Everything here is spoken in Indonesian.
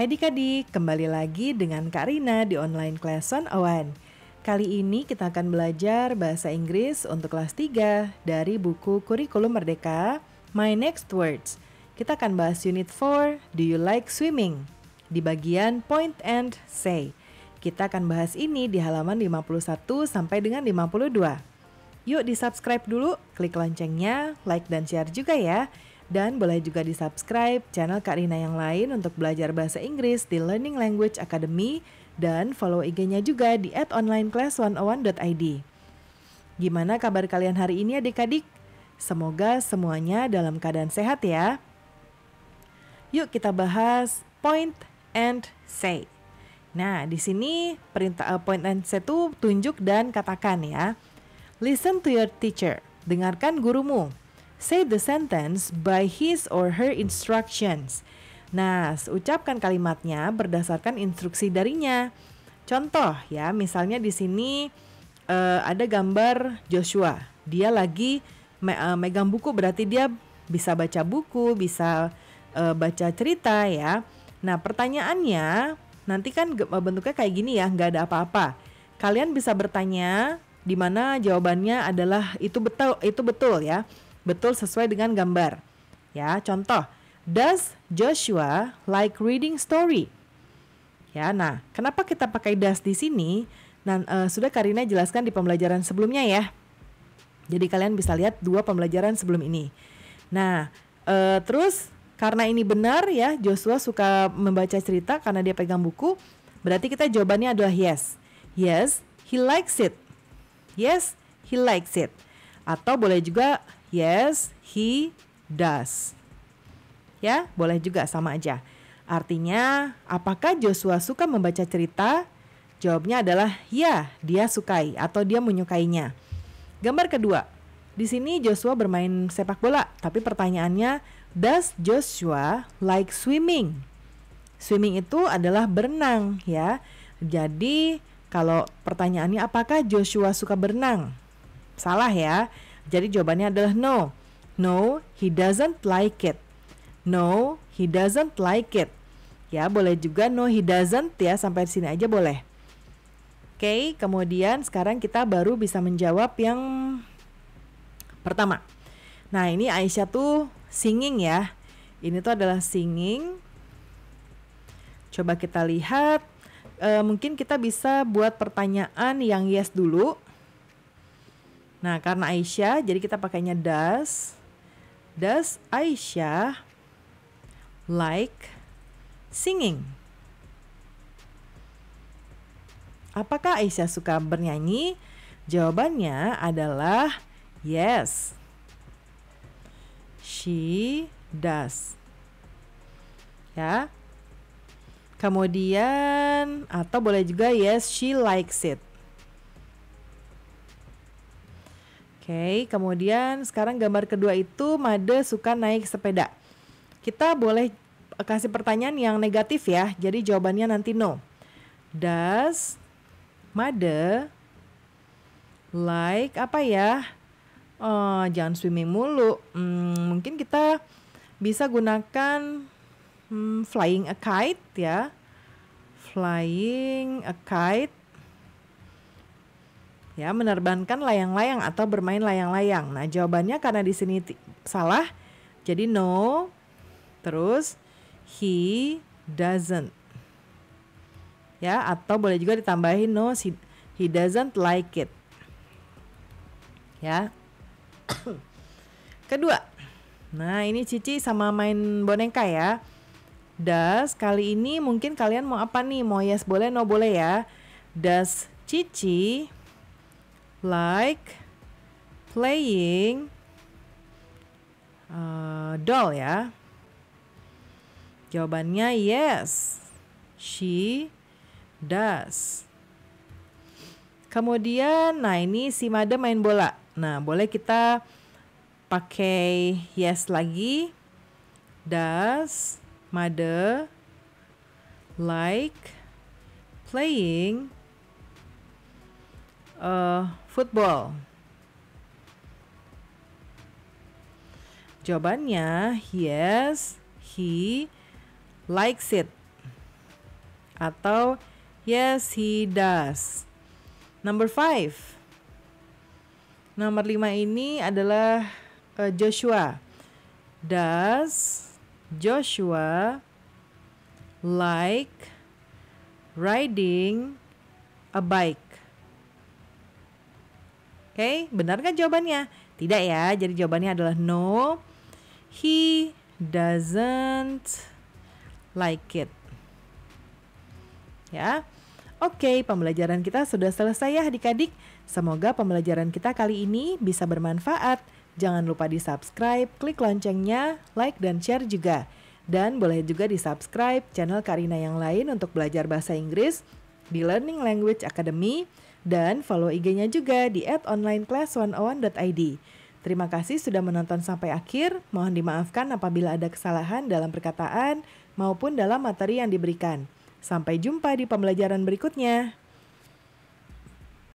Hai adik-adik, kembali lagi dengan Kak Rina di Online Class on Awan. Kali ini kita akan belajar bahasa Inggris untuk kelas 3 dari buku Kurikulum Merdeka, My Next Words. Kita akan bahas unit 4, Do You Like Swimming? Di bagian Point and Say. Kita akan bahas ini di halaman 51 sampai dengan 52. Yuk di subscribe dulu, klik loncengnya, like dan share juga ya. Dan boleh juga di-subscribe channel Kak Rina yang lain untuk belajar bahasa Inggris di Learning Language Academy dan follow IG-nya juga di onlineclass101.id. Gimana kabar kalian hari ini adik-adik? Semoga semuanya dalam keadaan sehat ya. Yuk kita bahas point and say. Nah, di sini perintah uh, point and say itu tunjuk dan katakan ya. Listen to your teacher. Dengarkan gurumu. Say the sentence by his or her instructions. Nah, ucapkan kalimatnya berdasarkan instruksi darinya. Contoh ya, misalnya di sini uh, ada gambar Joshua. Dia lagi me uh, megang buku berarti dia bisa baca buku, bisa uh, baca cerita ya. Nah, pertanyaannya nanti kan bentuknya kayak gini ya, nggak ada apa-apa. Kalian bisa bertanya di mana jawabannya adalah itu betul itu betul ya betul sesuai dengan gambar. Ya, contoh, does Joshua like reading story? Ya, nah, kenapa kita pakai does di sini? Nah, uh, sudah Karina jelaskan di pembelajaran sebelumnya ya. Jadi kalian bisa lihat dua pembelajaran sebelum ini. Nah, uh, terus karena ini benar ya, Joshua suka membaca cerita karena dia pegang buku. Berarti kita jawabannya adalah yes. Yes, he likes it. Yes, he likes it. Atau boleh juga Yes, he does. Ya, boleh juga sama aja. Artinya, apakah Joshua suka membaca cerita? Jawabnya adalah ya, dia sukai atau dia menyukainya. Gambar kedua. Di sini Joshua bermain sepak bola, tapi pertanyaannya, does Joshua like swimming? Swimming itu adalah berenang ya. Jadi, kalau pertanyaannya apakah Joshua suka berenang? Salah ya. Jadi jawabannya adalah no. No, he doesn't like it. No, he doesn't like it. Ya, boleh juga no he doesn't ya, sampai sini aja boleh. Oke, okay, kemudian sekarang kita baru bisa menjawab yang pertama. Nah, ini Aisyah tuh singing ya. Ini tuh adalah singing. Coba kita lihat e, mungkin kita bisa buat pertanyaan yang yes dulu. Nah, karena Aisyah, jadi kita pakainya does. Does Aisyah like singing? Apakah Aisyah suka bernyanyi? Jawabannya adalah yes. She does. Ya. Kemudian atau boleh juga yes she likes it. okay. kemudian sekarang gambar kedua itu Made suka naik sepeda. Kita boleh eh, kasih pertanyaan yang negatif ya, jadi jawabannya nanti no. Does Made like apa ya? Uh, jangan swimming mulu. Hmm, mungkin kita bisa gunakan hmm, flying a kite ya. Flying a kite ya menerbangkan layang-layang atau bermain layang-layang. Nah, jawabannya karena di sini salah. Jadi no. Terus he doesn't. Ya, atau boleh juga ditambahin no he, he doesn't like it. Ya. Kedua. Nah, ini Cici sama main boneka ya. Das kali ini mungkin kalian mau apa nih? Mau yes boleh no boleh ya. Das Cici like playing uh, doll ya. Jawabannya yes. She does. Kemudian, nah ini si Made main bola. Nah, boleh kita pakai yes lagi. Does Made like playing uh, football? Jawabannya yes, he likes it. Atau yes, he does. Number five. Nomor lima ini adalah uh, Joshua. Does Joshua like riding a bike? Oke, okay, benar kan jawabannya? Tidak ya. Jadi jawabannya adalah no. He doesn't like it. Ya. Oke, okay, pembelajaran kita sudah selesai ya adik-adik. Semoga pembelajaran kita kali ini bisa bermanfaat. Jangan lupa di-subscribe, klik loncengnya, like dan share juga. Dan boleh juga di-subscribe channel Karina yang lain untuk belajar bahasa Inggris di Learning Language Academy dan follow IG-nya juga di at onlineclass101.id. Terima kasih sudah menonton sampai akhir. Mohon dimaafkan apabila ada kesalahan dalam perkataan maupun dalam materi yang diberikan. Sampai jumpa di pembelajaran berikutnya.